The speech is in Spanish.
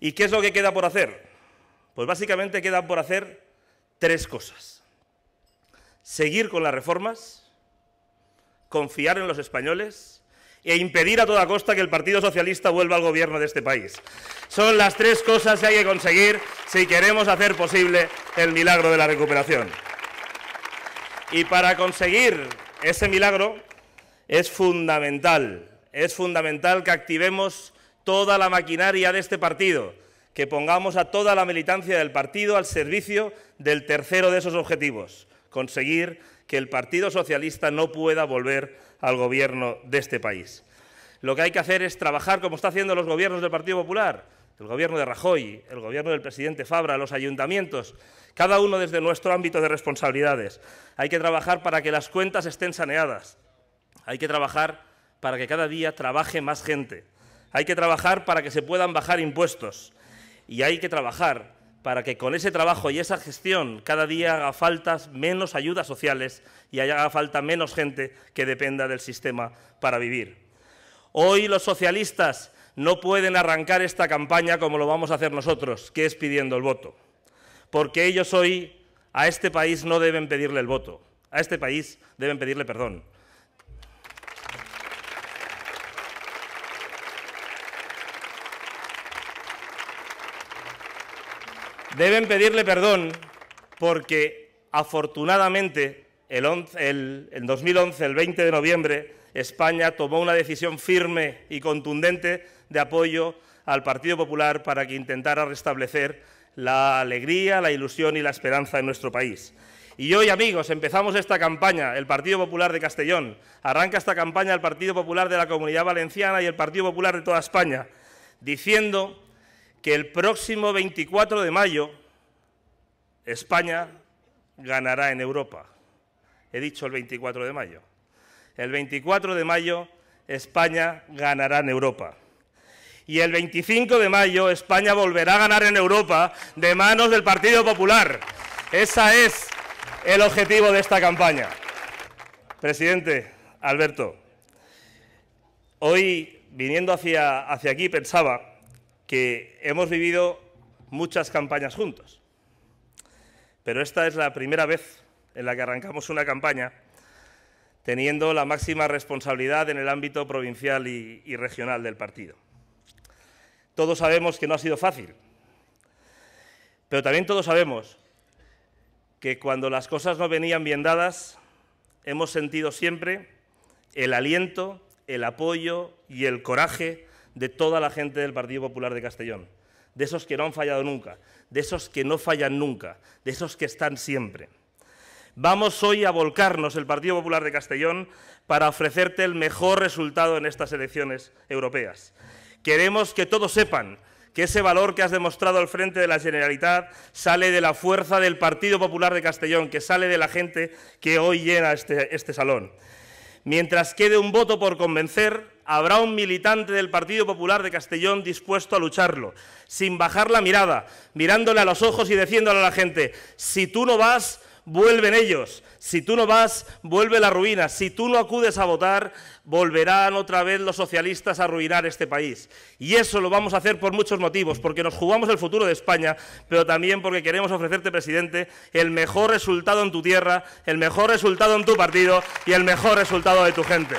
¿Y qué es lo que queda por hacer? Pues básicamente quedan por hacer tres cosas. Seguir con las reformas, confiar en los españoles e impedir a toda costa que el Partido Socialista vuelva al gobierno de este país. Son las tres cosas que hay que conseguir si queremos hacer posible el milagro de la recuperación. Y para conseguir ese milagro es fundamental, es fundamental que activemos toda la maquinaria de este partido, que pongamos a toda la militancia del partido al servicio del tercero de esos objetivos, conseguir que el Partido Socialista no pueda volver al gobierno de este país. Lo que hay que hacer es trabajar como están haciendo los gobiernos del Partido Popular, el gobierno de Rajoy, el gobierno del presidente Fabra, los ayuntamientos, cada uno desde nuestro ámbito de responsabilidades. Hay que trabajar para que las cuentas estén saneadas. Hay que trabajar para que cada día trabaje más gente hay que trabajar para que se puedan bajar impuestos y hay que trabajar para que con ese trabajo y esa gestión cada día haga falta menos ayudas sociales y haga falta menos gente que dependa del sistema para vivir. Hoy los socialistas no pueden arrancar esta campaña como lo vamos a hacer nosotros, que es pidiendo el voto, porque ellos hoy a este país no deben pedirle el voto, a este país deben pedirle perdón. Deben pedirle perdón porque afortunadamente el, el, 2011, el 20 de noviembre, España tomó una decisión firme y contundente de apoyo al Partido Popular para que intentara restablecer la alegría, la ilusión y la esperanza en nuestro país. Y hoy, amigos, empezamos esta campaña, el Partido Popular de Castellón. Arranca esta campaña el Partido Popular de la Comunidad Valenciana y el Partido Popular de toda España, diciendo que el próximo 24 de mayo España ganará en Europa. He dicho el 24 de mayo. El 24 de mayo España ganará en Europa. Y el 25 de mayo España volverá a ganar en Europa de manos del Partido Popular. Ese es el objetivo de esta campaña. Presidente Alberto, hoy viniendo hacia, hacia aquí pensaba que hemos vivido muchas campañas juntos, pero esta es la primera vez en la que arrancamos una campaña teniendo la máxima responsabilidad en el ámbito provincial y, regional del partido. Todos sabemos que no ha sido fácil, pero también todos sabemos que cuando las cosas no venían bien dadas, hemos sentido siempre el aliento, el apoyo y el coraje de toda la gente del Partido Popular de Castellón, de esos que no han fallado nunca, de esos que no fallan nunca, de esos que están siempre. Vamos hoy a volcarnos el Partido Popular de Castellón para ofrecerte el mejor resultado en estas elecciones europeas. Queremos que todos sepan que ese valor que has demostrado al frente de la Generalitat sale de la fuerza del Partido Popular de Castellón, que sale de la gente que hoy llena este, este salón. Mientras quede un voto por convencer, habrá un militante del Partido Popular de Castellón dispuesto a lucharlo, sin bajar la mirada, mirándole a los ojos y diciéndole a la gente, si tú no vas, vuelven ellos, si tú no vas, vuelve la ruina, si tú no acudes a votar, volverán otra vez los socialistas a arruinar este país. Y eso lo vamos a hacer por muchos motivos, porque nos jugamos el futuro de España, pero también porque queremos ofrecerte, presidente, el mejor resultado en tu tierra, el mejor resultado en tu partido y el mejor resultado de tu gente.